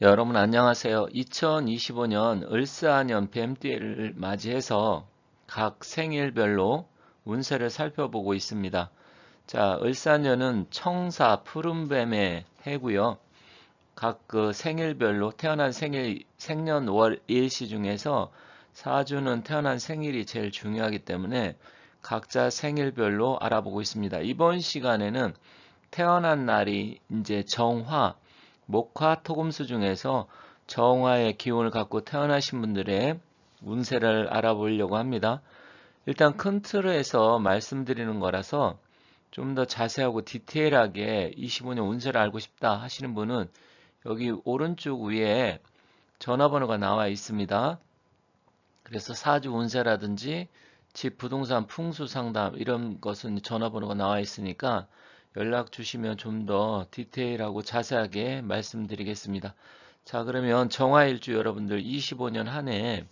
여러분 안녕하세요. 2025년 을사년 뱀띠를 맞이해서 각 생일별로 운세를 살펴보고 있습니다. 자, 을사년은 청사 푸른뱀의 해고요. 각 그 생일별로 태어난 생일 생년 월 일시 중에서 사주는 태어난 생일이 제일 중요하기 때문에 각자 생일별로 알아보고 있습니다. 이번 시간에는 태어난 날이 이제 정화 목화 토금수 중에서 정화의 기운을 갖고 태어나신 분들의 운세를 알아보려고 합니다. 일단 큰 틀에서 말씀드리는 거라서 좀 더 자세하고 디테일하게 25년 운세를 알고 싶다 하시는 분은 여기 오른쪽 위에 전화번호가 나와 있습니다. 그래서 사주 운세라든지 집 부동산 풍수 상담 이런 것은 전화번호가 나와 있으니까 연락 주시면 좀 더 디테일하고 자세하게 말씀드리겠습니다. 자 그러면 정화일주 여러분들 25년 한해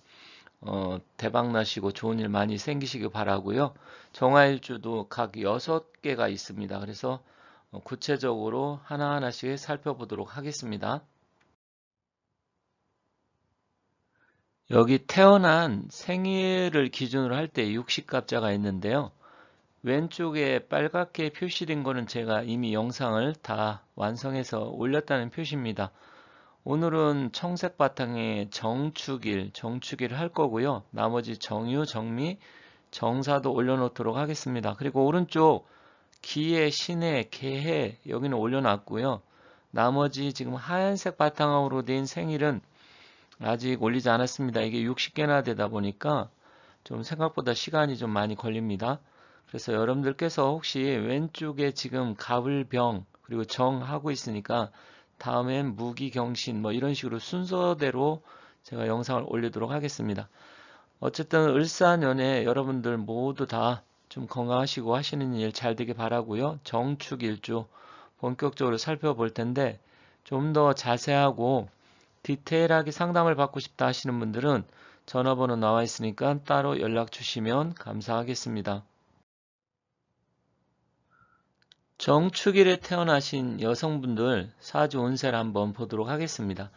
어, 대박나시고 좋은 일 많이 생기시길 바라고요. 정화일주도 각 6개가 있습니다. 그래서 어, 구체적으로 하나하나씩 살펴보도록 하겠습니다. 여기 태어난 생일을 기준으로 할 때 60갑자가 있는데요. 왼쪽에 빨갛게 표시된 거는 제가 이미 영상을 다 완성해서 올렸다는 표시입니다. 오늘은 청색 바탕에 정축일, 정축일을 할 거고요. 나머지 정유, 정미, 정사도 올려놓도록 하겠습니다. 그리고 오른쪽 기해, 신해, 개해 여기는 올려놨고요. 나머지 지금 하얀색 바탕으로 된 생일은 아직 올리지 않았습니다. 이게 60개나 되다 보니까 좀 생각보다 시간이 좀 많이 걸립니다. 그래서 여러분들께서 혹시 왼쪽에 지금 갑을병 그리고 정 하고 있으니까 다음엔 무기경신 뭐 이런 식으로 순서대로 제가 영상을 올리도록 하겠습니다. 어쨌든 을사년에 여러분들 모두 다 좀 건강하시고 하시는 일 잘 되길 바라고요. 정축일주 본격적으로 살펴볼 텐데 좀 더 자세하고 디테일하게 상담을 받고 싶다 하시는 분들은 전화번호 나와 있으니까 따로 연락 주시면 감사하겠습니다. 정축일에 태어나신 여성분들 사주 운세를 한번 보도록 하겠습니다.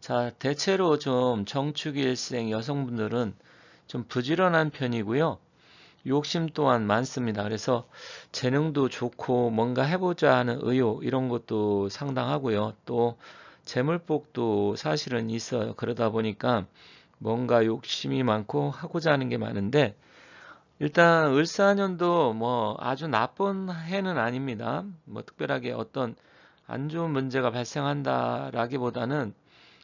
자, 대체로 좀 정축일생 여성분들은 좀 부지런한 편이고요. 욕심 또한 많습니다. 그래서 재능도 좋고 뭔가 해보자 하는 의욕 이런 것도 상당하고요. 또 재물복도 사실은 있어요. 그러다 보니까 뭔가 욕심이 많고 하고자 하는 게 많은데 일단 을사년도 뭐 아주 나쁜 해는 아닙니다. 뭐 특별하게 어떤 안 좋은 문제가 발생한다라기보다는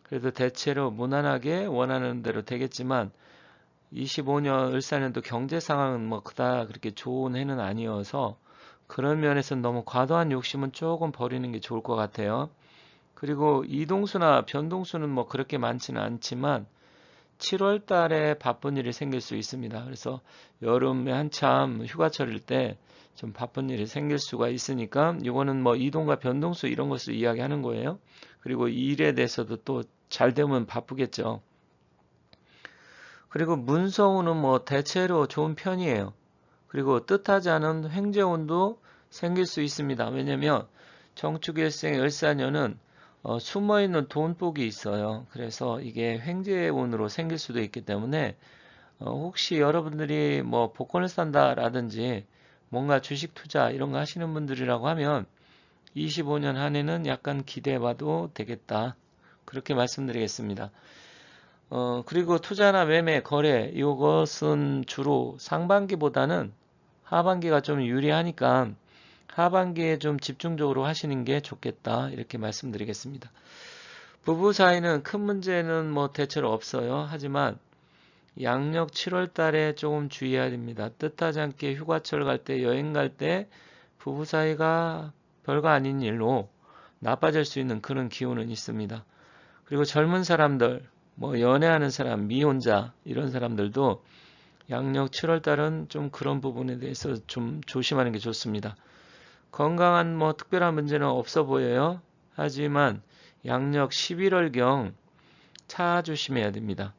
그래도 대체로 무난하게 원하는 대로 되겠지만 25년 을사년도 경제 상황은 뭐 그다 그렇게 좋은 해는 아니어서 그런 면에서는 너무 과도한 욕심은 조금 버리는 게 좋을 것 같아요. 그리고 이동수나 변동수는 뭐 그렇게 많지는 않지만 7월 달에 바쁜 일이 생길 수 있습니다. 그래서 여름에 한참 휴가철일 때 좀 바쁜 일이 생길 수가 있으니까 이거는 뭐 이동과 변동수 이런 것을 이야기하는 거예요. 그리고 일에 대해서도 또 잘 되면 바쁘겠죠. 그리고 문서운은 뭐 대체로 좋은 편이에요. 그리고 뜻하지 않은 횡재운도 생길 수 있습니다. 왜냐면 정축일생 을사년은 어, 숨어있는 돈복이 있어요. 그래서 이게 횡재원으로 생길 수도 있기 때문에 어, 혹시 여러분들이 뭐 복권을 산다 라든지 뭔가 주식 투자 이런 거 하시는 분들이라고 하면 25년 한 해는 약간 기대해봐도 되겠다. 그렇게 말씀드리겠습니다. 어, 그리고 투자나 매매, 거래 이것은 주로 상반기보다는 하반기가 좀 유리하니까 하반기에 좀 집중적으로 하시는 게 좋겠다 이렇게 말씀드리겠습니다. 부부 사이는 큰 문제는 뭐 대체로 없어요. 하지만 양력 7월 달에 조금 주의해야 됩니다. 뜻하지 않게 휴가철 갈 때, 여행 갈 때 부부 사이가 별거 아닌 일로 나빠질 수 있는 그런 기운은 있습니다. 그리고 젊은 사람들, 뭐 연애하는 사람, 미혼자 이런 사람들도 양력 7월 달은 좀 그런 부분에 대해서 좀 조심하는 게 좋습니다. 건강한 뭐 특별한 문제는 없어 보여요. 하지만 양력 11월경 차 조심해야 됩니다.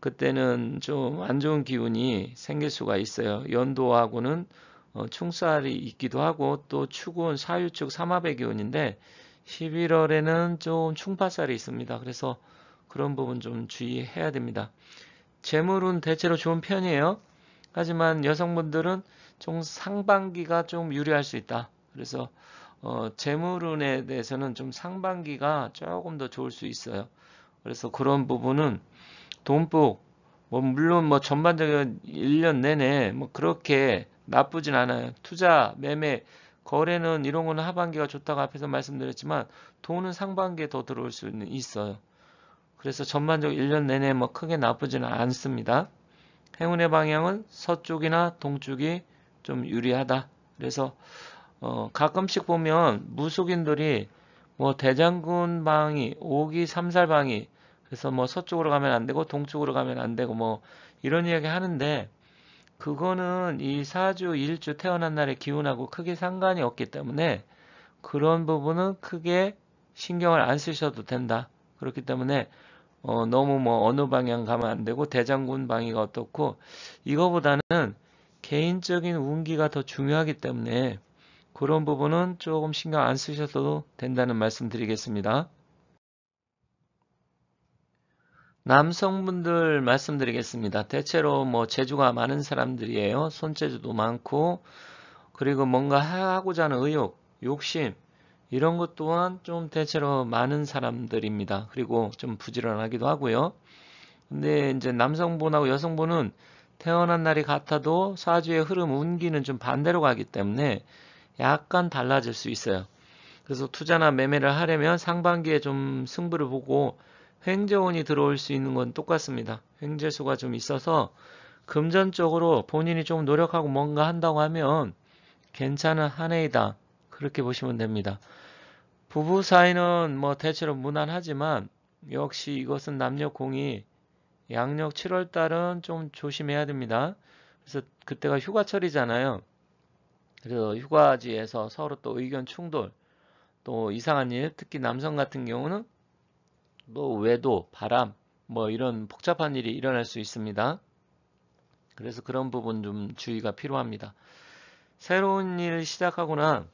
그때는 좀 안 좋은 기운이 생길 수가 있어요. 연도하고는 어, 충살이 있기도 하고 또 축은 사유축 삼합의 기운인데 11월에는 좀 충파살이 있습니다. 그래서 그런 부분 좀 주의해야 됩니다. 재물은 대체로 좋은 편이에요. 하지만 여성분들은 좀 상반기가 좀 유리할 수 있다. 그래서 어, 재물운에 대해서는 좀 상반기가 조금 더 좋을 수 있어요. 그래서 그런 부분은 돈복 뭐 물론 뭐 전반적인 1년 내내 뭐 그렇게 나쁘진 않아요. 투자, 매매, 거래는 이런 거는 하반기가 좋다고 앞에서 말씀드렸지만 돈은 상반기에 더 들어올 수는 있어요. 그래서 전반적으로 1년 내내 뭐 크게 나쁘지는 않습니다. 행운의 방향은 서쪽이나 동쪽이 좀 유리하다. 그래서 어, 가끔씩 보면 무속인들이 뭐 대장군 방이오기삼살방이 그래서 뭐 서쪽으로 가면 안 되고 동쪽으로 가면 안 되고 뭐 이런 이야기 하는데 그거는 이 4주, 1주 태어난 날의 기운하고 크게 상관이 없기 때문에 그런 부분은 크게 신경을 안 쓰셔도 된다. 그렇기 때문에 어, 너무 뭐 어느 방향 가면 안 되고 대장군 방위가 어떻고 이거보다는 개인적인 운기가 더 중요하기 때문에 그런 부분은 조금 신경 안 쓰셔도 된다는 말씀 드리겠습니다. 남성분들 말씀드리겠습니다. 대체로 뭐 재주가 많은 사람들이에요. 손재주도 많고 그리고 뭔가 하고자 하는 의욕, 욕심 이런 것 또한 좀 대체로 많은 사람들입니다. 그리고 좀 부지런하기도 하고요. 근데 이제 남성분하고 여성분은 태어난 날이 같아도 사주의 흐름 운기는 좀 반대로 가기 때문에 약간 달라질 수 있어요. 그래서 투자나 매매를 하려면 상반기에 좀 승부를 보고 횡재운이 들어올 수 있는 건 똑같습니다. 횡재수가 좀 있어서 금전적으로 본인이 좀 노력하고 뭔가 한다고 하면 괜찮은 한 해이다. 그렇게 보시면 됩니다. 부부 사이는 뭐 대체로 무난하지만 역시 이것은 남녀 공이 양력 7월 달은 좀 조심해야 됩니다. 그래서 그때가 휴가철이잖아요. 그래서 휴가지에서 서로 또 의견 충돌, 또 이상한 일, 특히 남성 같은 경우는 또 외도, 바람, 뭐 이런 복잡한 일이 일어날 수 있습니다. 그래서 그런 부분 좀 주의가 필요합니다. 새로운 일 시작하거나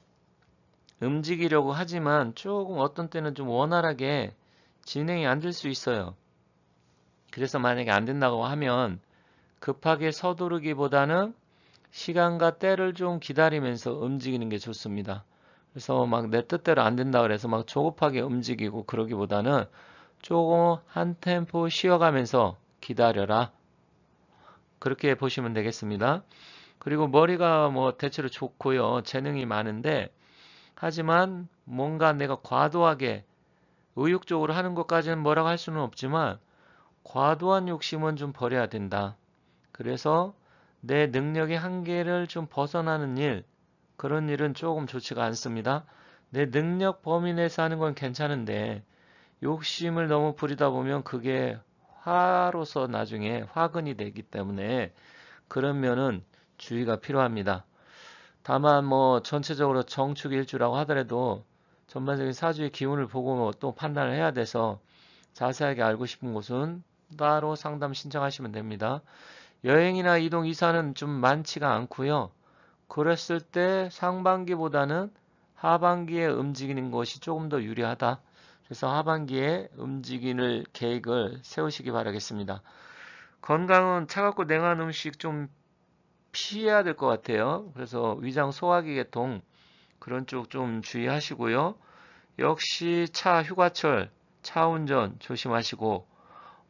움직이려고 하지만 조금 어떤 때는 좀 원활하게 진행이 안 될 수 있어요. 그래서 만약에 안 된다고 하면 급하게 서두르기보다는 시간과 때를 좀 기다리면서 움직이는 게 좋습니다. 그래서 막 내 뜻대로 안 된다 그래서 막 조급하게 움직이고 그러기보다는 조금 한 템포 쉬어가면서 기다려라. 그렇게 보시면 되겠습니다. 그리고 머리가 뭐 대체로 좋고요. 재능이 많은데 하지만 뭔가 내가 과도하게 의욕적으로 하는 것까지는 뭐라고 할 수는 없지만 과도한 욕심은 좀 버려야 된다. 그래서 내 능력의 한계를 좀 벗어나는 일, 그런 일은 조금 좋지가 않습니다. 내 능력 범위 내에서 하는 건 괜찮은데 욕심을 너무 부리다 보면 그게 화로서 나중에 화근이 되기 때문에 그런 면은 주의가 필요합니다. 다만 뭐 전체적으로 정축 일주라고 하더라도 전반적인 사주의 기운을 보고 또 판단을 해야 돼서 자세하게 알고 싶은 곳은 따로 상담 신청하시면 됩니다. 여행이나 이동 이사는 좀 많지가 않고요. 그랬을 때 상반기보다는 하반기에 움직이는 것이 조금 더 유리하다. 그래서 하반기에 움직이는 계획을 세우시기 바라겠습니다. 건강은 차갑고 냉한 음식 좀 피해야 될 것 같아요. 그래서 위장 소화기 계통 그런 쪽 좀 주의하시고요. 역시 차 휴가철 차 운전 조심하시고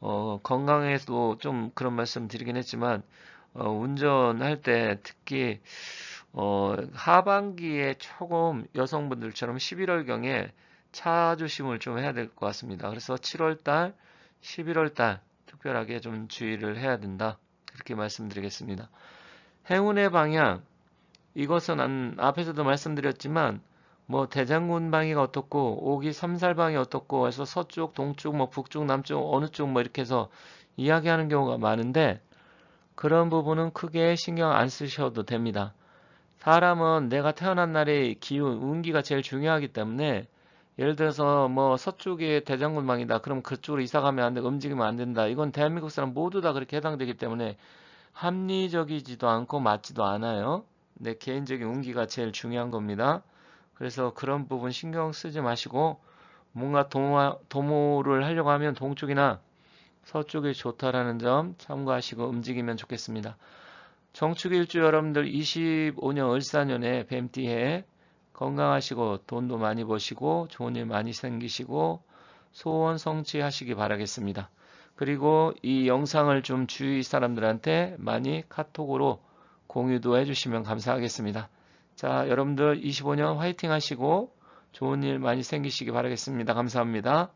어, 건강에도 좀 그런 말씀 드리긴 했지만 어, 운전할 때 특히 어, 하반기에 조금 여성분들처럼 11월경에 차조심을 좀 해야 될 것 같습니다. 그래서 7월달, 11월달 특별하게 좀 주의를 해야 된다. 그렇게 말씀드리겠습니다. 행운의 방향, 이것은 앞에서도 말씀드렸지만 뭐 대장군방이 어떻고 오기 삼살방이 어떻고 해서 서쪽 동쪽 뭐 북쪽 남쪽 어느 쪽 뭐 이렇게 해서 이야기하는 경우가 많은데 그런 부분은 크게 신경 안 쓰셔도 됩니다. 사람은 내가 태어난 날의 기운 운기가 제일 중요하기 때문에 예를 들어서 뭐 서쪽에 대장군방이다 그럼 그쪽으로 이사가면 안돼 움직이면 안 된다 이건 대한민국 사람 모두 다 그렇게 해당되기 때문에 합리적이지도 않고 맞지도 않아요 내 개인적인 운기가 제일 중요한 겁니다 그래서 그런 부분 신경 쓰지 마시고 뭔가 도모, 도모를 하려고 하면 동쪽이나 서쪽이 좋다라는 점 참고하시고 움직이면 좋겠습니다. 정축일주 여러분들 25년 을사년에 뱀띠해 건강하시고 돈도 많이 버시고 좋은 일 많이 생기시고 소원 성취하시기 바라겠습니다. 그리고 이 영상을 좀 주위 사람들한테 많이 카톡으로 공유도 해주시면 감사하겠습니다. 자, 여러분들 25년 화이팅 하시고 좋은 일 많이 생기시기 바라겠습니다. 감사합니다.